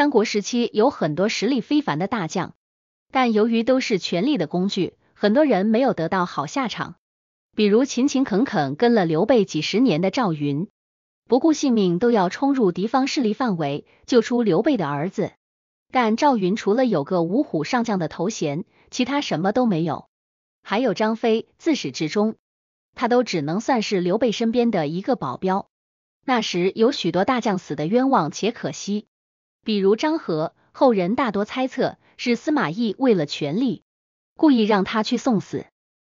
三国时期有很多实力非凡的大将，但由于都是权力的工具，很多人没有得到好下场。比如勤勤恳恳跟了刘备几十年的赵云，不顾性命都要冲入敌方势力范围救出刘备的儿子，但赵云除了有个五虎上将的头衔，其他什么都没有。还有张飞，自始至终他都只能算是刘备身边的一个保镖。那时有许多大将死的冤枉且可惜。比如张合，后人大多猜测是司马懿为了权力，故意让他去送死。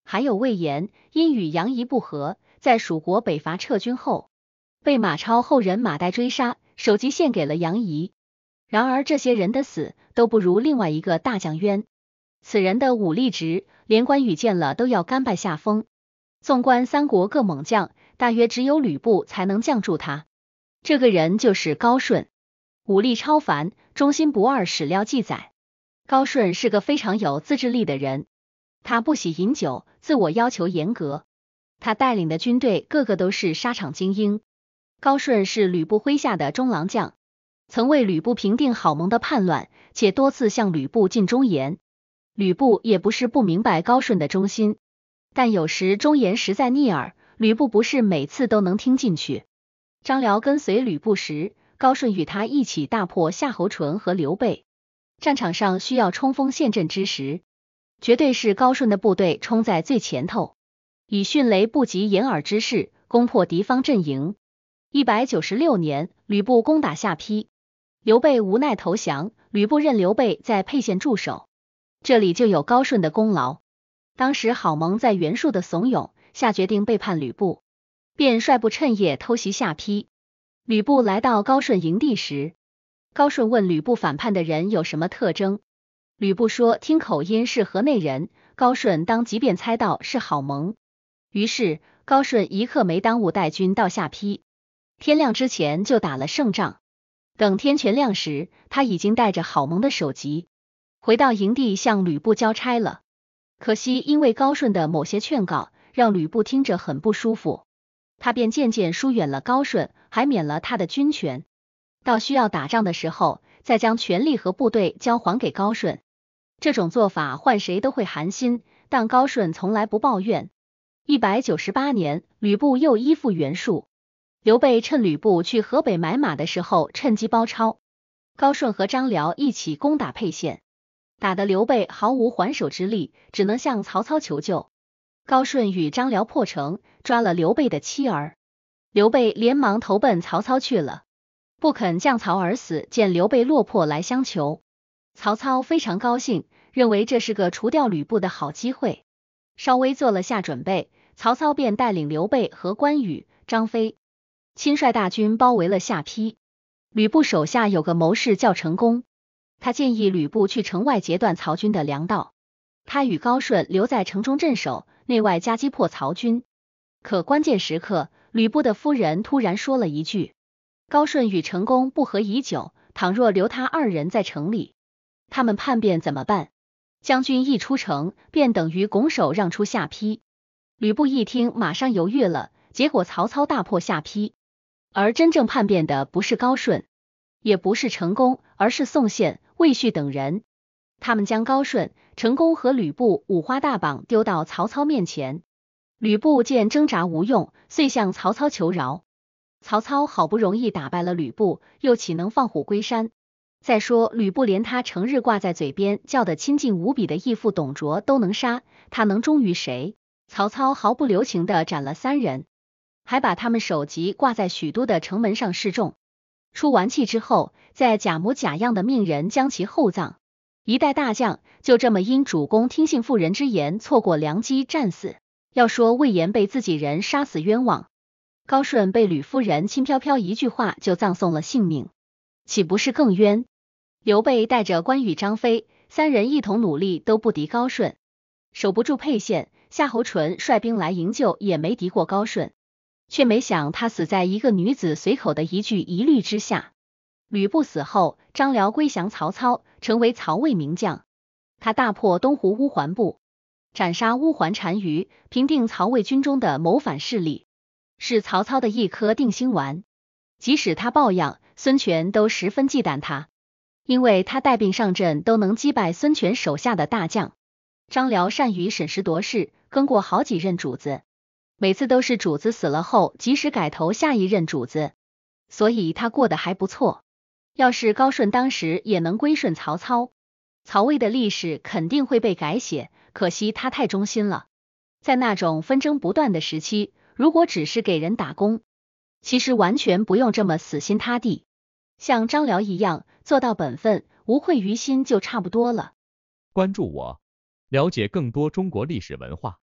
还有魏延，因与杨仪不和，在蜀国北伐撤军后，被马超后人马岱追杀，首级献给了杨仪。然而这些人的死都不如另外一个大将冤，此人的武力值连关羽见了都要甘拜下风。纵观三国各猛将，大约只有吕布才能降住他。这个人就是高顺。武力超凡，忠心不二。史料记载，高顺是个非常有自制力的人，他不喜饮酒，自我要求严格。他带领的军队个个都是沙场精英。高顺是吕布麾下的中郎将，曾为吕布平定好蒙的叛乱，且多次向吕布进忠言。吕布也不是不明白高顺的忠心，但有时忠言实在逆耳，吕布不是每次都能听进去。张辽跟随吕布时。高顺与他一起大破夏侯淳和刘备。战场上需要冲锋陷阵之时，绝对是高顺的部队冲在最前头，以迅雷不及掩耳之势攻破敌方阵营。一百九十六年，吕布攻打下邳，刘备无奈投降，吕布任刘备在沛县驻守，这里就有高顺的功劳。当时郝萌在袁术的怂恿下决定背叛吕布，便率部趁夜偷袭下邳。吕布来到高顺营地时，高顺问吕布反叛的人有什么特征。吕布说：“听口音是河内人。”高顺当即便猜到是郝萌。于是高顺一刻没耽误带军到下邳，天亮之前就打了胜仗。等天全亮时，他已经带着郝萌的首级回到营地，向吕布交差了。可惜因为高顺的某些劝告，让吕布听着很不舒服，他便渐渐疏远了高顺。还免了他的军权，到需要打仗的时候再将权力和部队交还给高顺。这种做法换谁都会寒心，但高顺从来不抱怨。一百九十八年，吕布又依附袁术，刘备趁吕布去河北买马的时候，趁机包抄。高顺和张辽一起攻打沛县，打得刘备毫无还手之力，只能向曹操求救。高顺与张辽破城，抓了刘备的妻儿。刘备连忙投奔曹操去了，不肯降曹而死。见刘备落魄来相求，曹操非常高兴，认为这是个除掉吕布的好机会。稍微做了下准备，曹操便带领刘备和关羽、张飞，亲率大军包围了下邳。吕布手下有个谋士叫陈宫，他建议吕布去城外截断曹军的粮道，他与高顺留在城中镇守，内外夹击破曹军。可关键时刻。吕布的夫人突然说了一句：“高顺与成功不和已久，倘若留他二人在城里，他们叛变怎么办？将军一出城，便等于拱手让出下邳。”吕布一听，马上犹豫了。结果曹操大破下邳，而真正叛变的不是高顺，也不是成功，而是宋宪、魏续等人。他们将高顺、成功和吕布五花大绑，丢到曹操面前。吕布见挣扎无用，遂向曹操求饶。曹操好不容易打败了吕布，又岂能放虎归山？再说吕布连他成日挂在嘴边叫得亲近无比的义父董卓都能杀，他能忠于谁？曹操毫不留情的斩了三人，还把他们首级挂在许都的城门上示众。出完气之后，再假模假样的命人将其厚葬。一代大将就这么因主公听信妇人之言，错过良机战死。要说魏延被自己人杀死冤枉，高顺被吕夫人轻飘飘一句话就葬送了性命，岂不是更冤？刘备带着关羽、张飞三人一同努力都不敌高顺，守不住沛县，夏侯淳率兵来营救也没敌过高顺，却没想他死在一个女子随口的一句疑虑之下。吕布死后，张辽归降曹操，成为曹魏名将，他大破东湖乌桓部。斩杀乌桓单于，平定曹魏军中的谋反势力，是曹操的一颗定心丸。即使他抱恙，孙权，都十分忌惮他，因为他带兵上阵都能击败孙权手下的大将。张辽善于审时度势，跟过好几任主子，每次都是主子死了后，及时改投下一任主子，所以他过得还不错。要是高顺当时也能归顺曹操。曹魏的历史肯定会被改写，可惜他太忠心了。在那种纷争不断的时期，如果只是给人打工，其实完全不用这么死心塌地。像张辽一样，做到本分，无愧于心就差不多了。关注我，了解更多中国历史文化。